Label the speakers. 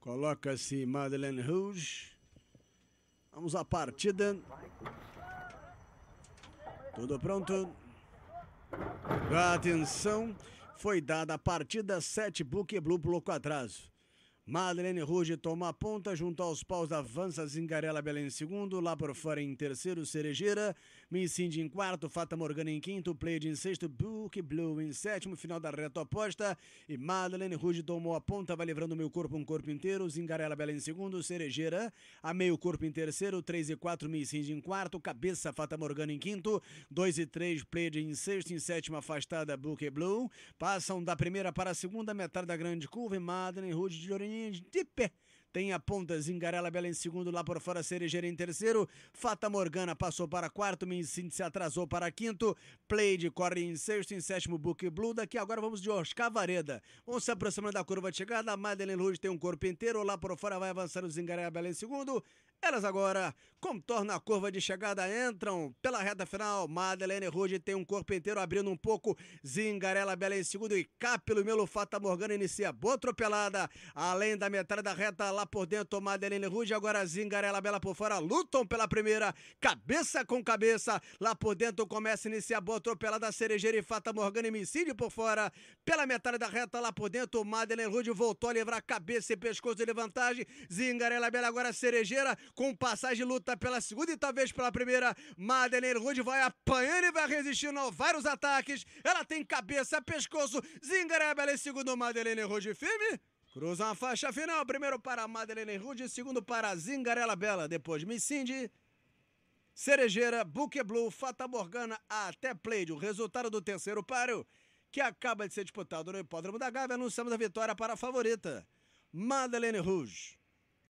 Speaker 1: Coloca-se Madeleine Rouge. Vamos à partida. Tudo pronto. Atenção. Foi dada a partida 7 book blue bloco atraso. Madeleine Ruge toma a ponta junto aos paus avança Zingarela Belém em segundo, lá por fora em terceiro, Cerejeira, Mincindi em quarto, Fata Morgana em quinto, Played em sexto, Book Blue em sétimo, final da reta oposta e Madeleine Ruge tomou a ponta, vai livrando meu corpo um corpo inteiro, Zingarela Belém em segundo, Cerejeira a meio corpo em terceiro, 3 e 4 Mincindi em quarto, Cabeça Fata Morgana em quinto, 2 e 3 Played em sexto, em sétimo afastada Book Blue, passam da primeira para a segunda metade da grande curva e Madeleine Ruge de Oriente de pé tem a Pontas, zingarella Bela em segundo, lá por fora Cerejeira em terceiro. Fata Morgana passou para quarto, Mincin se atrasou para quinto. Play corre em sexto, em sétimo Book Blue. Daqui agora vamos de Oscar Vareda. Vamos se aproximando da curva de chegada. Madeleine Luz tem um corpo inteiro, lá por fora vai avançando Zingarela Bela em segundo. Elas agora contornam a curva de chegada, entram pela reta final. Madeleine Ruge tem um corpo inteiro abrindo um pouco. Zingarela Bela em segundo e Capelo Melo Fata Morgana inicia boa atropelada. Além da metade da reta, lá lá por dentro, tomada Helene Ruge, agora Zingarela Bela por fora, lutam pela primeira, cabeça com cabeça, lá por dentro começa a iniciar boa atropelada, Cerejeira e Fata Morgana e Micídio por fora, pela metade da reta, lá por dentro, Madeleine Rude voltou a livrar cabeça e pescoço de vantagem, Zingarela Bela agora Cerejeira, com passagem luta pela segunda e talvez pela primeira, Madeleine Rude vai apanhando e vai resistindo aos vários ataques, ela tem cabeça, pescoço, Zingarela Bela em segundo, Madeleine Rude firme, Cruzam a faixa final, primeiro para Madeleine Rude, segundo para Zingarela Bela, depois Cindy. Cerejeira, Buque Blue, Fata Morgana, até Pleide. O resultado do terceiro páreo, que acaba de ser disputado no Hipódromo da Gávea, anunciamos a vitória para a favorita, Madeleine Rouge.